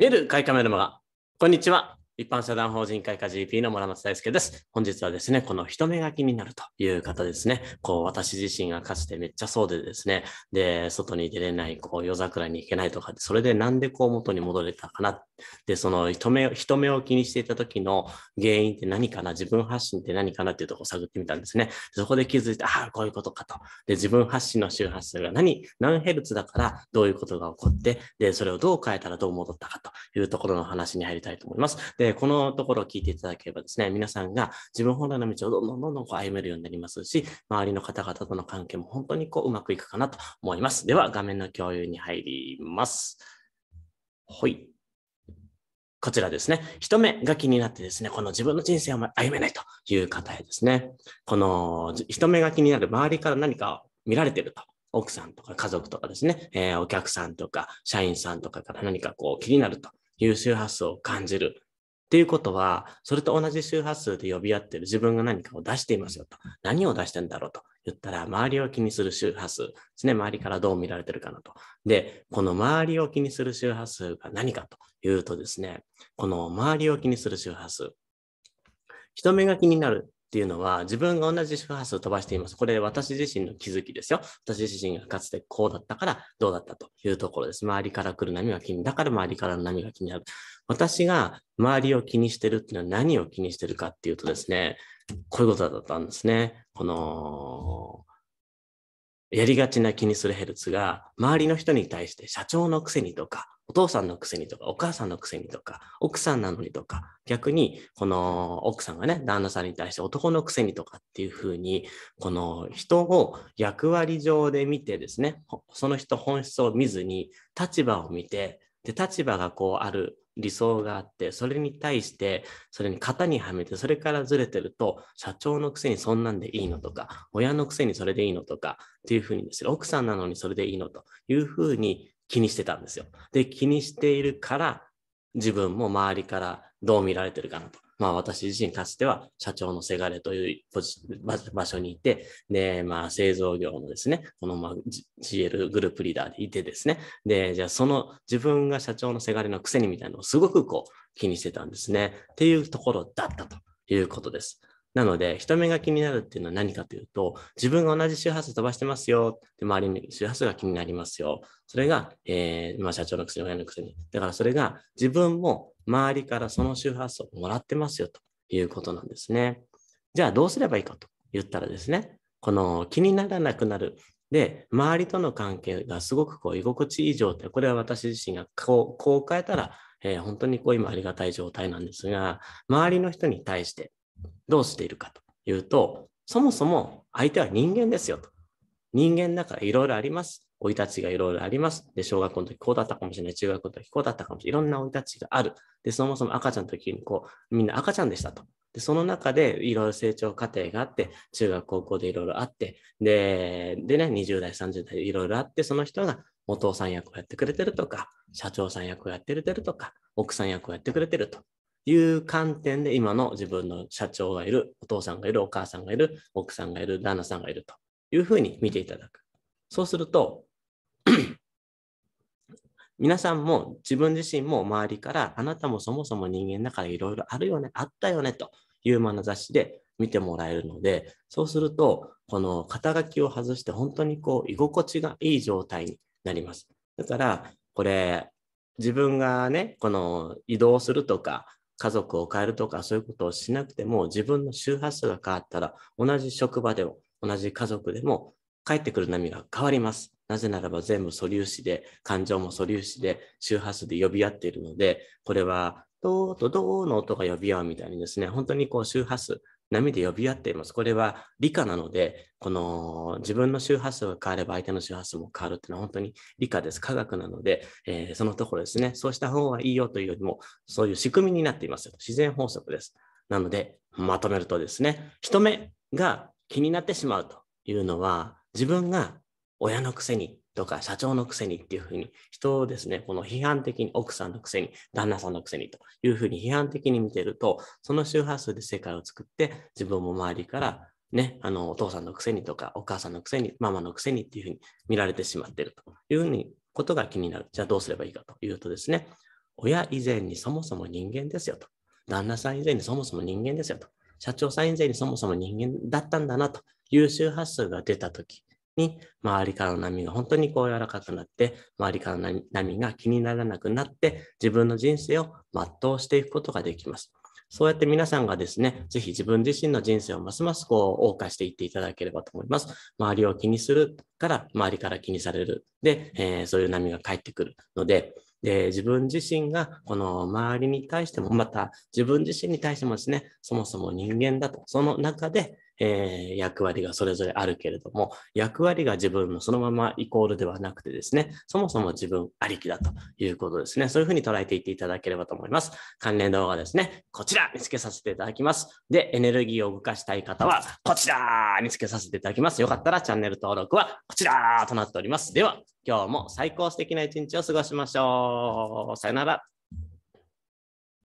出る開花メルマガ。こんにちは。一般社団法人開花 GP の村松大輔です。本日はですね、この人目が気になるという方ですね、こう私自身がかつてめっちゃそうでですね、で、外に出れない、こう夜桜に行けないとか、それでなんでこう元に戻れたかなで、その人目人目を気にしていた時の原因って何かな、自分発信って何かなっていうとこを探ってみたんですね。そこで気づいて、ああ、こういうことかと。で、自分発信の周波数が何、何ヘルツだからどういうことが起こって、で、それをどう変えたらどう戻ったかというところの話に入りたいと思います。で、このところを聞いていただければですね、皆さんが自分本来の道をどんどんどんどんこう歩めるようになりますし、周りの方々との関係も本当にこううまくいくかなと思います。では、画面の共有に入ります。はい。こちらですね、一目が気になってですね、この自分の人生を歩めないという方へですね、この一目が気になる周りから何か見られてると。奥さんとか家族とかですね、えー、お客さんとか社員さんとかから何かこう気になるという周波数を感じるっていうことは、それと同じ周波数で呼び合ってる自分が何かを出していますよと。何を出してんだろうと言ったら、周りを気にする周波数ですね。周りからどう見られてるかなと。で、この周りを気にする周波数が何かというとですね、この周りを気にする周波数。人目が気になるっていうのは自分が同じ周波数を飛ばしています。これ私自身の気づきですよ。私自身がかつてこうだったからどうだったというところです。周りから来る波が気に、だから周りからの波が気になる。私が周りを気にしてるっていうのは何を気にしてるかっていうとですね、こういうことだったんですね。この、やりがちな気にするヘルツが、周りの人に対して社長のくせにとか、お父さんのくせにとか、お母さんのくせにとか、奥さんなのにとか、逆に、この奥さんがね、旦那さんに対して男のくせにとかっていうふうに、この人を役割上で見てですね、その人本質を見ずに、立場を見て、で、立場がこうある理想があって、それに対して、それに型にはめて、それからずれてると、社長のくせにそんなんでいいのとか、親のくせにそれでいいのとか、っていうふうにですね、奥さんなのにそれでいいのというふうに気にしてたんですよ。で、気にしているから、自分も周りからどう見られてるかなと。まあ私自身かつては社長のせがれという場所にいて、で、まあ製造業のですね、このまあ GL グループリーダーでいてですね、で、じゃあその自分が社長のせがれのくせにみたいなのをすごくこう気にしてたんですね、っていうところだったということです。なので、人目が気になるっていうのは何かというと、自分が同じ周波数飛ばしてますよ。で、周りに周波数が気になりますよ。それが、えー、まあ、社長のくせに、親のくせに。だからそれが、自分も周りからその周波数をもらってますよということなんですね。じゃあ、どうすればいいかと言ったらですね、この気にならなくなる。で、周りとの関係がすごくこう居心地いい状態。これは私自身がこうこう変えたら、えー、本当にこう今ありがたい状態なんですが、周りの人に対して、どうしているかというと、そもそも相手は人間ですよと。人間だからいろいろあります。生い立ちがいろいろあります。で、小学校の時こうだったかもしれない。中学校の時こうだったかもしれない。いろんな生い立ちがある。で、そもそも赤ちゃんの時にこう、みんな赤ちゃんでしたと。で、その中でいろいろ成長過程があって、中学、高校でいろいろあって、で、でね、20代、30代いろいろあって、その人がお父さん役をやってくれてるとか、社長さん役をやってくれてるとか、奥さん役をやってくれてると。いう観点で今の自分の社長がいる、お父さんがいる、お母さんがいる、奥さんがいる、旦那さんがいるというふうに見ていただく。そうすると、皆さんも自分自身も周りからあなたもそもそも人間だからいろいろあるよね、あったよねという眼差しで見てもらえるので、そうすると、この肩書きを外して本当にこう居心地がいい状態になります。だから、これ、自分がね、この移動するとか、家族を変えるとかそういうことをしなくても自分の周波数が変わったら同じ職場でも同じ家族でも帰ってくる波が変わります。なぜならば全部素粒子で感情も素粒子で周波数で呼び合っているのでこれはドーとドーの音が呼び合うみたいにですね本当にこう周波数波で呼び合っています。これは理科なので、この自分の周波数が変われば相手の周波数も変わるっていうのは本当に理科です。科学なので、えー、そのところですね、そうした方がいいよというよりも、そういう仕組みになっています。自然法則です。なので、まとめるとですね、人目が気になってしまうというのは、自分が親のくせにとか社長のくせにっていうふうに人をですね、この批判的に奥さんのくせに、旦那さんのくせにというふうに批判的に見てると、その周波数で世界を作って自分も周りからね、あのお父さんのくせにとかお母さんのくせに、ママのくせにっていうふうに見られてしまっているというふうにことが気になる。じゃあどうすればいいかというとですね、親以前にそもそも人間ですよと。旦那さん以前にそもそも人間ですよと。社長さん以前にそもそも人間だったんだなという周波数が出たとき、に、周りからの波が本当にこう柔らかくなって、周りからの波が気にならなくなって、自分の人生を全うしていくことができます。そうやって皆さんがですね、ぜひ自分自身の人生をますますこう、謳歌していっていただければと思います。周りを気にするから、周りから気にされる。で、えー、そういう波が返ってくるので、で、自分自身がこの周りに対しても、また自分自身に対してもですね、そもそも人間だと、その中でえー、役割がそれぞれあるけれども、役割が自分のそのままイコールではなくてですね、そもそも自分ありきだということですね。そういうふうに捉えていっていただければと思います。関連動画ですね、こちら見つけさせていただきます。で、エネルギーを動かしたい方は、こちら見つけさせていただきます。よかったらチャンネル登録はこちらとなっております。では、今日も最高素敵な一日を過ごしましょう。さよなら。